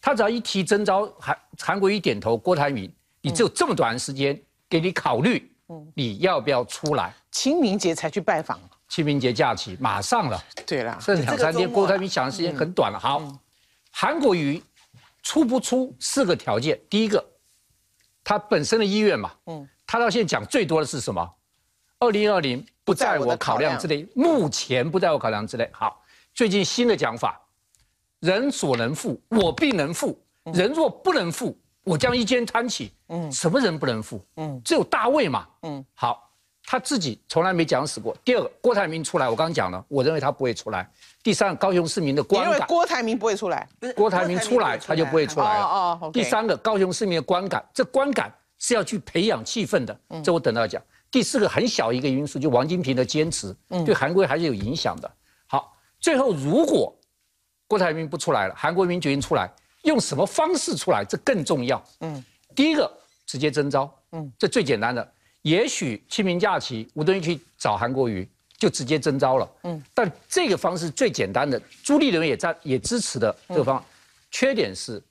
他只要一提征召，韩韩国一点头，郭台铭，你只有这么短的时间给你考虑，嗯，你要不要出来？清明节才去拜访，清明节假期马上了，对了，剩两三天，郭台铭想的时间很短了。好，韩国瑜出不出四个条件？第一个，他本身的意愿嘛，嗯，他到现在讲最多的是什么？二零二零不在我考量之内，目前不在我考量之内。好，最近新的讲法。人所能富，我必能富；人若不能富，我将一肩担起。嗯，什么人不能富？嗯，只有大卫嘛。嗯，好，他自己从来没讲死过。第二个，郭台铭出来，我刚刚讲了，我认为他不会出来。第三个，高雄市民的观感，因为郭台铭不会出来，郭台铭出来他就不会出来。哦哦，第三个，高雄市民的观感，这观感是要去培养气氛的。这我等到讲。第四个，很小一个因素，就王金平的坚持，对韩国还是有影响的。好，最后如果。郭台铭不出来了，韩国瑜决定出来，用什么方式出来？这更重要。嗯，第一个直接征召，嗯，这最简单的。也许清明假期吴敦义去找韩国瑜，就直接征召了。嗯，但这个方式最简单的，朱立伦也在也支持的这个方，缺点是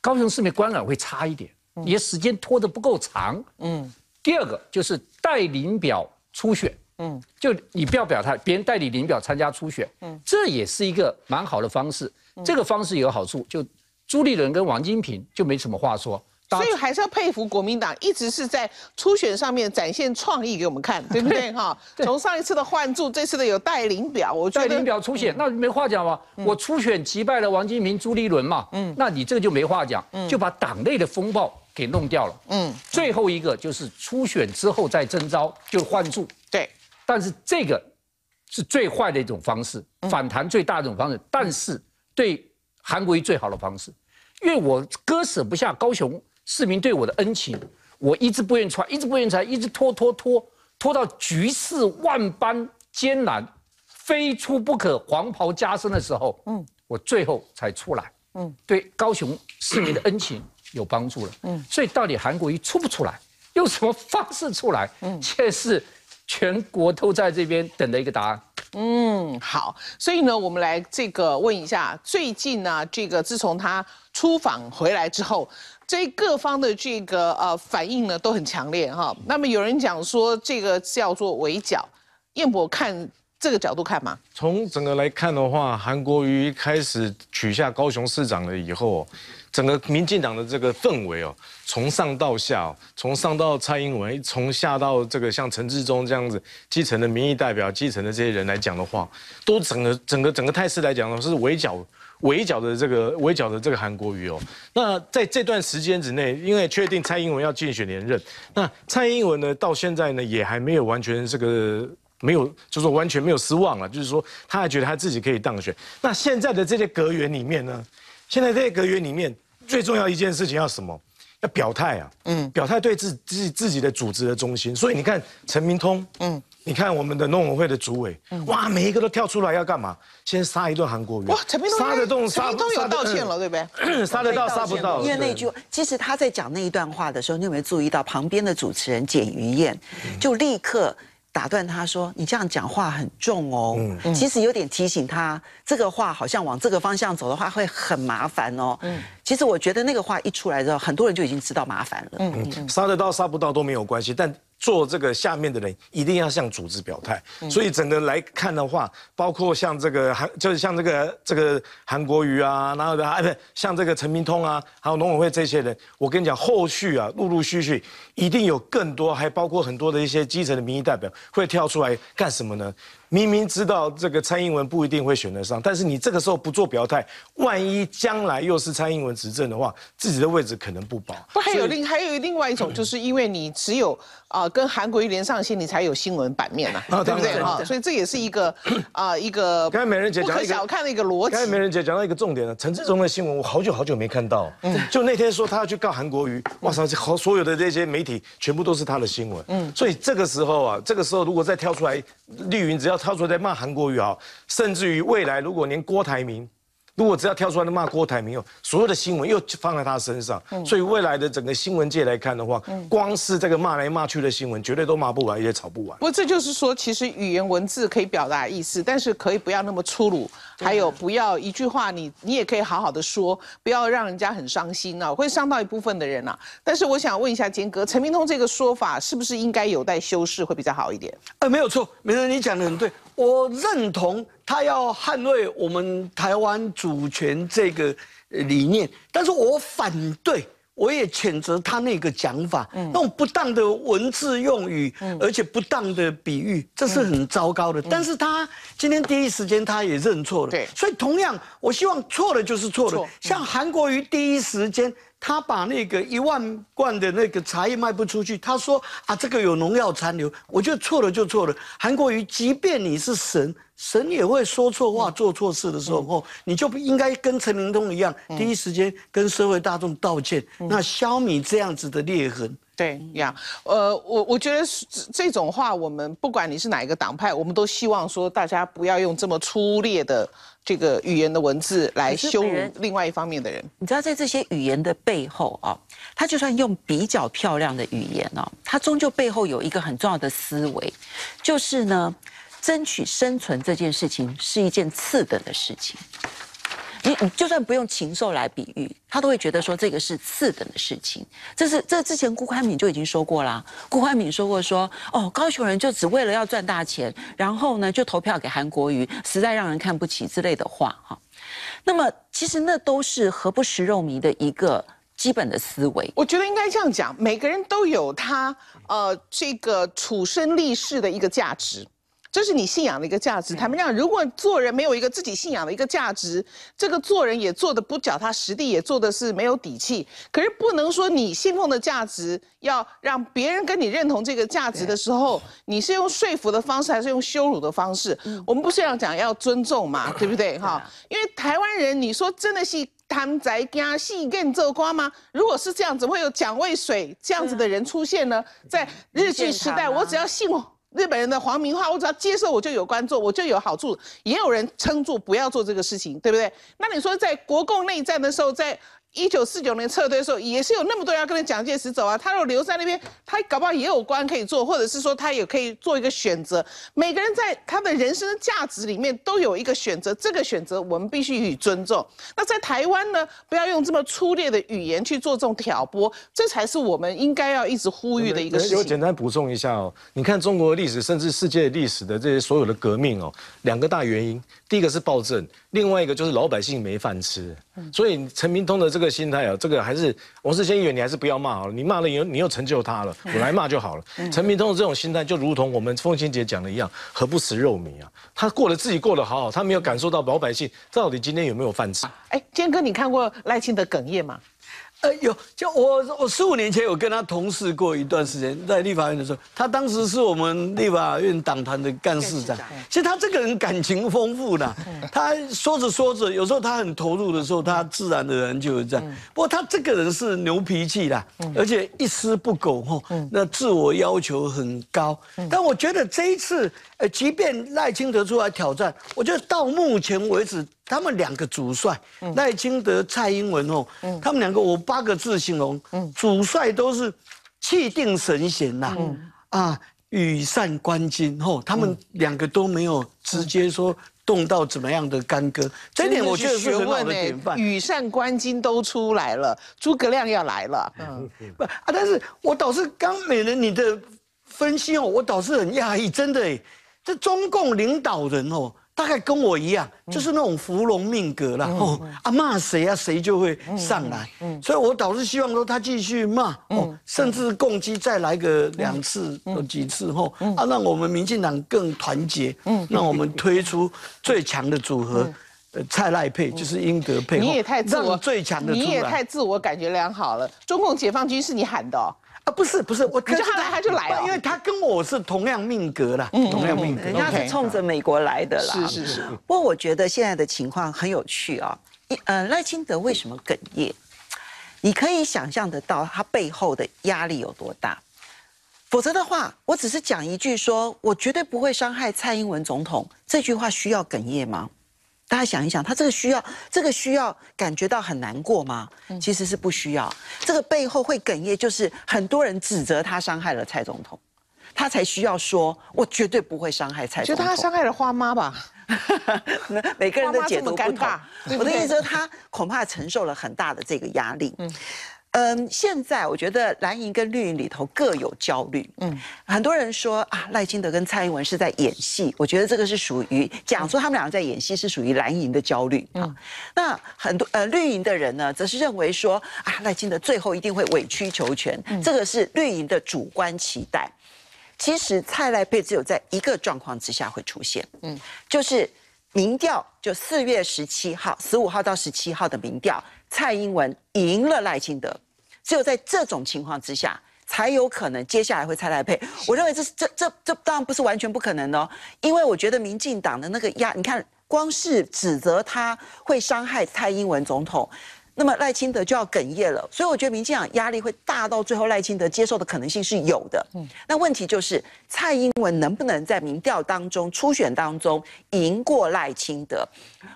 高雄市民观感会差一点，也时间拖得不够长。嗯，第二个就是带领表初选。嗯，就你不要表态，别人代理领表参加初选，嗯，这也是一个蛮好的方式。这个方式有好处，就朱立伦跟王金平就没什么话说。所以还是要佩服国民党一直是在初选上面展现创意给我们看，对不对哈？从上一次的换注，这次的有代领表，我觉得代理林彪初选那没话讲嘛，我初选击败了王金平、朱立伦嘛，嗯，那你这个就没话讲，就把党内的风暴给弄掉了。嗯，最后一个就是初选之后再征招，就换注。对。但是这个是最坏的一种方式，反弹最大的一种方式，但是对韩国瑜最好的方式，因为我割舍不下高雄市民对我的恩情，我一直不愿意出来，一直不愿意出来，一直拖拖拖拖到局势万般艰难，非出不可，黄袍加身的时候，嗯，我最后才出来，嗯，对高雄市民的恩情有帮助了，嗯，所以到底韩国瑜出不出来，用什么方式出来，嗯，却是。全国都在这边等的一个答案。嗯，好，所以呢，我们来这个问一下，最近呢，这个自从他出访回来之后，这各方的这个呃反应呢都很强烈哈。那么有人讲说这个叫做围剿，燕博看这个角度看吗？从整个来看的话，韩国瑜开始取下高雄市长了以后。整个民进党的这个氛围哦，从上到下，从上到蔡英文，从下到这个像陈志忠这样子基层的民意代表、基层的这些人来讲的话，都整个整个整个态势来讲呢，是围剿围剿的这个围剿的这个韩国瑜哦。那在这段时间之内，因为确定蔡英文要竞选连任，那蔡英文呢到现在呢也还没有完全这个没有，就是说完全没有失望了，就是说他还觉得他自己可以当选。那现在的这些阁员里面呢？现在这个月里面最重要一件事情要什么？要表态啊！嗯，表态对自自自己的组织的忠心。所以你看陈明通，嗯，你看我们的农委会的主委，哇，每一个都跳出来要干嘛？先杀一顿韩国元！哇，陈明通杀得动，杀陈明通道歉了，对不对？杀得到，杀不到。因为那句，其实他在讲那一段话的时候，你有没有注意到旁边的主持人简于燕就立刻。打断他说：“你这样讲话很重哦，其实有点提醒他，这个话好像往这个方向走的话会很麻烦哦。嗯，其实我觉得那个话一出来之后，很多人就已经知道麻烦了。嗯嗯，杀得到杀不到都没有关系，但。”做这个下面的人一定要向组织表态，所以整个来看的话，包括像这个韩，就是像这个这个韩国瑜啊，然后的哎，不是像这个陈明通啊，还有农委会这些人，我跟你讲，后续啊，陆陆续续一定有更多，还包括很多的一些基层的民意代表会跳出来干什么呢？明明知道这个蔡英文不一定会选得上，但是你这个时候不做表态，万一将来又是蔡英文执政的话，自己的位置可能不保。不还有另还有另外一种，就是因为你只有啊。跟韩国瑜连上线，你才有新闻版面啊，对不对？哈，所以这也是一个 啊，一个。才美人姐讲一个，小看的一个逻辑。才美人姐讲到一个重点了，陈志忠的新闻我好久好久没看到，嗯，就那天说他要去告韩国瑜，哇塞，好所有的这些媒体全部都是他的新闻，嗯，所以这个时候啊，这个时候如果再跳出来绿云只要跳出来骂韩国瑜啊，甚至于未来如果连郭台铭。如果只要跳出来的骂郭台铭，又所有的新闻又放在他身上，所以未来的整个新闻界来看的话，光是这个骂来骂去的新闻，绝对都骂不完，也吵不完。不过这就是说，其实语言文字可以表达意思，但是可以不要那么粗鲁，还有不要一句话你你也可以好好的说，不要让人家很伤心啊，会伤到一部分的人啊。但是我想问一下坚哥，陈明通这个说法是不是应该有待修饰，会比较好一点？呃，没有错，没错，你讲的很对。我认同他要捍卫我们台湾主权这个理念，但是我反对，我也谴责他那个讲法，那种不当的文字用语，而且不当的比喻，这是很糟糕的。但是他今天第一时间他也认错了，对，所以同样，我希望错了就是错了。像韩国瑜第一时间。他把那个一万罐的那个茶叶卖不出去，他说啊，这个有农药残留，我觉得错了就错了。韩国瑜，即便你是神，神也会说错话、做错事的时候，你就应该跟陈明通一样，第一时间跟社会大众道歉。那消弭这样子的裂痕。对呀，呃，我我觉得这种话，我们不管你是哪一个党派，我们都希望说大家不要用这么粗劣的这个语言的文字来羞辱另外一方面的人。你知道，在这些语言的背后啊，他就算用比较漂亮的语言哦，他终究背后有一个很重要的思维，就是呢，争取生存这件事情是一件次等的事情。你你就算不用禽兽来比喻，他都会觉得说这个是次等的事情。这是这之前顾宽敏就已经说过啦，顾宽敏说过说哦，高雄人就只为了要赚大钱，然后呢就投票给韩国瑜，实在让人看不起之类的话哈。那么其实那都是何不食肉糜的一个基本的思维。我觉得应该这样讲，每个人都有他呃这个处身立世的一个价值。这是你信仰的一个价值。坦白讲，如果做人没有一个自己信仰的一个价值，这个做人也做的不脚踏实地，也做的是没有底气。可是不能说你信奉的价值要让别人跟你认同这个价值的时候，你是用说服的方式，还是用羞辱的方式？我们不是要讲，要尊重嘛，对不对？哈，因为台湾人，你说真的是贪在家是干做瓜吗？如果是这样，怎会有蒋渭水这样子的人出现呢？在日据时代，我只要信日本人的黄明化，我只要接受我就有关注，我就有好处。也有人撑住不要做这个事情，对不对？那你说在国共内战的时候，在。一九四九年撤退的时候，也是有那么多人要跟着蒋介石走啊。他若留在那边，他搞不好也有官可以做，或者是说他也可以做一个选择。每个人在他的人生价值里面都有一个选择，这个选择我们必须予以尊重。那在台湾呢，不要用这么粗劣的语言去做这种挑拨，这才是我们应该要一直呼吁的一个。事我简单补充一下哦，你看中国历史甚至世界历史的这些所有的革命哦，两个大原因，第一个是暴政。另外一个就是老百姓没饭吃，所以陈明通的这个心态啊，这个还是王世坚议员，你还是不要骂好了，你骂了，你你又成就他了，我来骂就好了。陈明通这种心态，就如同我们凤仙姐讲的一样，何不食肉糜啊？他过了自己过得好好，他没有感受到老百姓到底今天有没有饭吃。哎，坚哥，你看过赖清德哽咽吗？呃，有，就我我十五年前有跟他同事过一段时间，在立法院的时候，他当时是我们立法院党团的干事长。其实他这个人感情丰富的，他说着说着，有时候他很投入的时候，他自然的人就是这样。不过他这个人是牛脾气啦，而且一丝不苟哈，那自我要求很高。但我觉得这一次，呃，即便赖清德出来挑战，我觉得到目前为止。他们两个主帅，赖清德、蔡英文哦，他们两个我八个字形容，嗯、主帅都是气定神闲呐，啊，羽扇纶巾哦，他们两个都没有直接说动到怎么样的干戈，这点我觉得学问哎，羽扇纶巾都出来了，诸葛亮要来了，嗯，不啊，但是我倒是刚美人你的分析哦，我倒是很讶异，真的哎，这中共领导人哦。大概跟我一样，就是那种芙蓉命格了，哦、啊骂谁啊，谁就会上来。嗯，所以我倒是希望说他继续骂，哦，甚至攻击再来个两次、几次，吼啊，让我们民进党更团结。嗯，让我们推出最强的组合，呃，蔡赖配就是英德配。你也太自我，最强的你也太自我感觉良好了。中共解放军是你喊的哦。不是不是，我可是他来他就来了，因为他跟我是同样命格嗯、同样命格，人家是冲着美国来的啦。是是是。不过我觉得现在的情况很有趣啊，呃，赖清德为什么哽咽？你可以想象得到他背后的压力有多大。否则的话，我只是讲一句，说我绝对不会伤害蔡英文总统，这句话需要哽咽吗？大家想一想，他这个需要，这个需要感觉到很难过吗？其实是不需要。这个背后会哽咽，就是很多人指责他伤害了蔡总统，他才需要说，我绝对不会伤害蔡总统。就他伤害了花妈吧？每个人的解读不同。我的意思，他恐怕承受了很大的这个压力。嗯，现在我觉得蓝营跟绿营里头各有焦虑。嗯，很多人说啊，赖金德跟蔡英文是在演戏，我觉得这个是属于讲说他们两个在演戏，是属于蓝营的焦虑啊。那很多呃绿营的人呢，则是认为说啊，赖金德最后一定会委曲求全，这个是绿营的主观期待。其实蔡赖配只有在一个状况之下会出现，嗯，就是民调就四月十七号、十五号到十七号的民调。蔡英文赢了赖清德，只有在这种情况之下，才有可能接下来会蔡赖配。我认为这是这这这当然不是完全不可能哦，因为我觉得民进党的那个压，你看光是指责他会伤害蔡英文总统。那么赖清德就要哽咽了，所以我觉得民进党压力会大到最后，赖清德接受的可能性是有的。嗯，那问题就是蔡英文能不能在民调当中、初选当中赢过赖清德？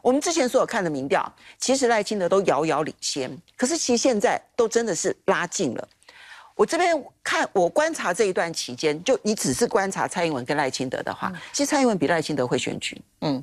我们之前所有看的民调，其实赖清德都遥遥领先，可是其实现在都真的是拉近了。我这边看，我观察这一段期间，就你只是观察蔡英文跟赖清德的话，其实蔡英文比赖清德会选举。嗯。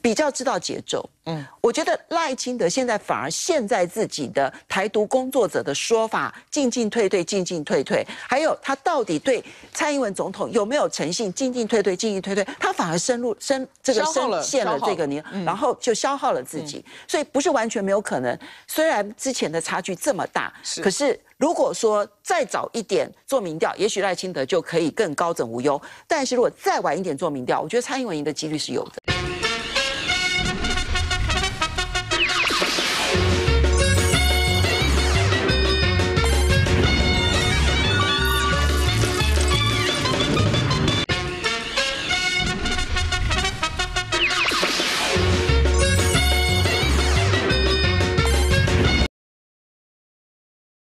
比较知道节奏，嗯，我觉得赖清德现在反而陷在自己的台独工作者的说法进进退退进进退退，还有他到底对蔡英文总统有没有诚信进进退退进进退退，他反而深入深这个深陷了这个泥，然后就消耗了自己，所以不是完全没有可能。虽然之前的差距这么大，可是如果说再早一点做民调，也许赖清德就可以更高枕无忧。但是如果再晚一点做民调，我觉得蔡英文赢的几率是有的。